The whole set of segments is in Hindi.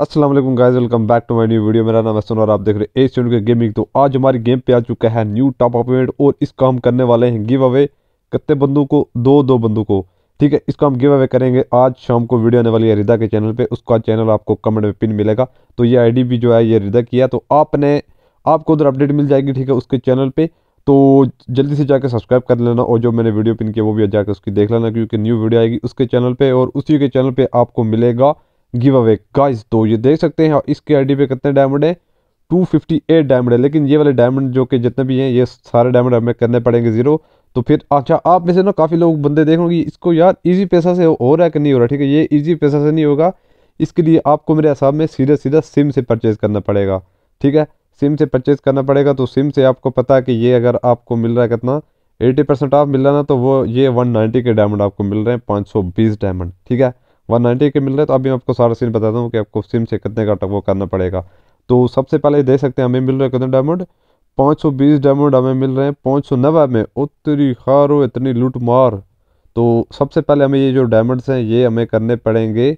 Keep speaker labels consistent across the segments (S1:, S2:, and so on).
S1: Aslam guys welcome back to my new video मेरा नाम है और आप देख रहे हैं एशियन के गेमिंग तो आज हमारी गेम पे आ चुका है न्यू टॉप अप इवेंट और इसका हम करने वाले हैं गिव अवे कितने बंदों को दो दो बंदों को ठीक है इसका हम गिव अवे करेंगे आज शाम को वीडियो आने वाली है रिदा के चैनल पे उसका चैनल आपको कमेंट में पिन मिलेगा तो ये आई भी जो है ये रिदा की है तो आपने आपको उधर अपडेट मिल जाएगी ठीक है उसके चैनल पर तो जल्दी से जाकर सब्सक्राइब कर लेना और जो मैंने वीडियो पिन किया वो भी जाकर उसकी देख लेना क्योंकि न्यू वीडियो आएगी उसके चैनल पर और उसी के चैनल पर आपको मिलेगा गिव अवे गाइस तो ये देख सकते हैं इसके आईडी पे कितने डायमंड है 258 डायमंड है लेकिन ये वाले डायमंड जो कि जितने भी हैं ये सारे डायमंड हमें करने पड़ेंगे ज़ीरो तो फिर अच्छा आप में से ना काफ़ी लोग बंदे देखोगे इसको यार इजी पैसा से हो रहा है कि नहीं हो रहा ठीक है ये इजी पैसा से नहीं होगा इसके लिए आपको मेरे हिसाब में सीधा सीधा सिम से परचेज़ करना पड़ेगा ठीक है सिम से परचेज़ करना पड़ेगा तो सिम से आपको पता है कि ये अगर आपको मिल रहा है कितना एटी परसेंट ऑफ मिल रहा ना तो वो ये वन नाइन्टी के डायमंड आपको मिल रहे हैं पाँच सौ बीस डायमंड ठीक है वन नाइन्टी के मिल रहे हैं तो अभी मैं आपको सारा सीन बताता हूँ कि आपको सिम से कितने का वो करना पड़ेगा तो सबसे पहले देख सकते हैं हमें मिल रहा है कितने डायमंड 520 डायमंड हमें मिल रहे हैं पाँच सौ नब्बे में उतरी खारो इतनी लूट मार तो सबसे पहले हमें ये जो डायमंड्स हैं ये हमें करने पड़ेंगे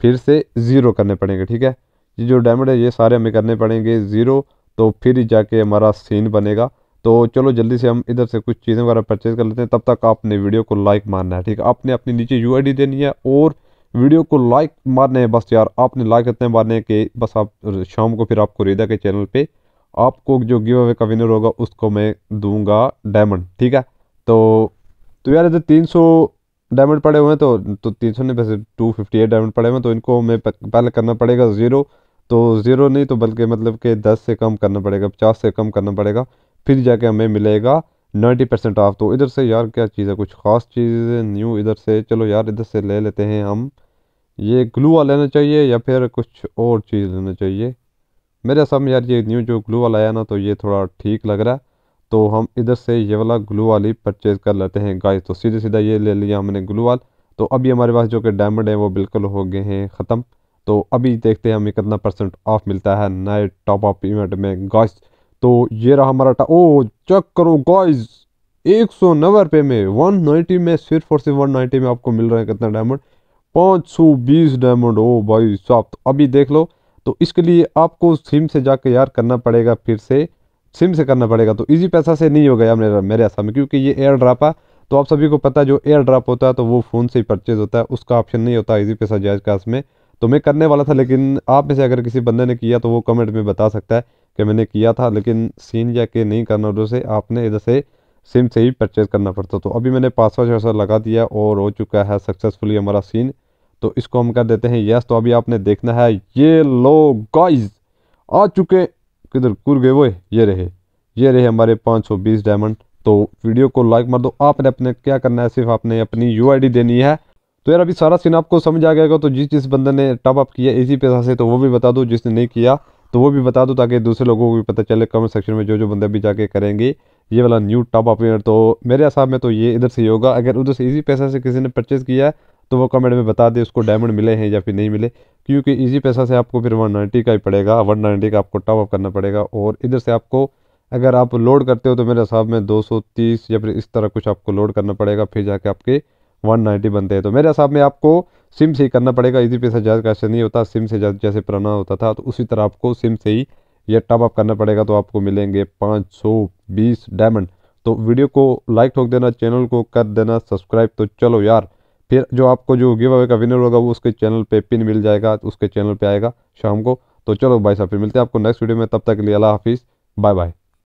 S1: फिर से ज़ीरो करने पड़ेंगे ठीक है ये जो डायमंड है ये सारे हमें करने पड़ेंगे ज़ीरो तो फिर जाके हमारा सीन बनेगा तो चलो जल्दी से हम इधर से कुछ चीज़ें वगैरह परचेज़ कर लेते हैं तब तक आपने वीडियो को लाइक मारना है ठीक है आपने अपनी नीचे यू देनी है और वीडियो को लाइक मारने हैं बस यार आपने लाइक इतने मारने के कि बस आप शाम को फिर आपको रेदा के चैनल पे आपको जो गिव अवे का विनर होगा उसको मैं दूंगा डायमंड ठीक है तो तो यार जो तीन सौ डायमंड पड़े हुए हैं तो तो तीन सौ नहीं वैसे टू फिफ्टी एट डायमंड पड़े हुए हैं तो इनको हमें पहले करना पड़ेगा ज़ीरो तो ज़ीरो नहीं तो बल्कि मतलब कि दस से कम करना पड़ेगा पचास से कम करना पड़ेगा फिर जाके हमें मिलेगा नाइन्टी परसेंट ऑफ तो इधर से यार क्या चीज़ है कुछ ख़ास चीज़ न्यू इधर से चलो यार इधर से ले लेते हैं हम ये ग्लू वाला लेना चाहिए या फिर कुछ और चीज़ लेना चाहिए मेरे हिसाब में यार ये न्यू जो ग्लू वाला आया ना तो ये थोड़ा ठीक लग रहा है तो हम इधर से ये वाला ग्लू वाली परचेज़ कर लेते हैं गाय तो सीधे सीधा ये ले लिया हमने ग्लू वाल तो अभी हमारे पास जो कि डायमंड है वो बिल्कुल हो गए हैं ख़त्म तो अभी देखते हैं हमें कितना परसेंट ऑफ मिलता है नए टॉप ऑफ इवेंट में गाइस तो ये रहा हमारा टा ओ चेक करो गॉइज एक सौ नब्बे रुपये में वन नाइन्टी में सिर्फ और सिर्फ वन नाइन्टी में आपको मिल रहा है कितना डायमंड पाँच सौ बीस डायमंड ओ भाई साहब तो अभी देख लो तो इसके लिए आपको सिम से जाके यार करना पड़ेगा फिर से सिम से करना पड़ेगा तो इजी पैसा से नहीं होगा यार मेरे मेरे में क्योंकि ये एयर ड्राप है तो आप सभी को पता है जो एयर ड्राप होता है तो वो फ़ोन से ही परचेज़ होता है उसका ऑप्शन नहीं होता इजी पैसा जायज़ का इसमें तो मैं करने वाला था लेकिन आप में से अगर किसी बंदे ने किया तो वो कमेंट में बता सकता है कि मैंने किया था लेकिन सीन या के नहीं करना उधर से आपने इधर से सिम से ही परचेज़ करना पड़ता तो अभी मैंने पासवर्ड सौ लगा दिया और हो चुका है सक्सेसफुली हमारा सीन तो इसको हम कर देते हैं यस तो अभी आपने देखना है ये लो गाइज आ चुके किधर कुर गए वो ये रहे ये रहे हमारे 520 डायमंड तो वीडियो को लाइक मार दो आपने अपने क्या करना है सिर्फ आपने अपनी यू देनी है तो यार अभी सारा सीन आपको समझ आ गया तो जिस जिस बंदे ने टॉप अप किया इसी पैसा से तो वो भी बता दो जिसने नहीं किया तो वो भी बता दो ताकि दूसरे लोगों को भी पता चले कमेंट सेक्शन में जो जो बंदे भी जाके करेंगे ये वाला न्यू टॉप अपीयर तो मेरे हिसाब में तो ये इधर से ही होगा अगर उधर से इजी पैसा से किसी ने परचेज़ किया है तो वो कमेंट में बता दे उसको डायमंड मिले हैं या फिर नहीं मिले क्योंकि इजी पैसा से आपको फिर वन नाइन्टी का ही पड़ेगा वन नाइन्टी का आपको टॉप अप करना पड़ेगा और इधर से आपको अगर आप लोड करते हो तो मेरे हिसाब में दो या फिर इस तरह कुछ आपको लोड करना पड़ेगा फिर जाके आपके वन बनते हैं तो मेरे हिसाब में आपको सिम से ही करना पड़ेगा इसी पैसा ज़्यादा कैसे नहीं होता सिम से जैसे पुराना होता था तो उसी तरह आपको सिम से ही यह टॉपअप करना पड़ेगा तो आपको मिलेंगे पाँच सौ बीस डायमंड तो वीडियो को लाइक ठोक देना चैनल को कर देना सब्सक्राइब तो चलो यार फिर जो आपको जो गिव अवे का विनर होगा वो उसके चैनल पे पिन मिल जाएगा उसके चैनल पे आएगा शाम को तो चलो भाई साहब फिर मिलते हैं आपको नेक्स्ट वीडियो में तब तक के लिए अल्लाह हाफिज़ बाय बाय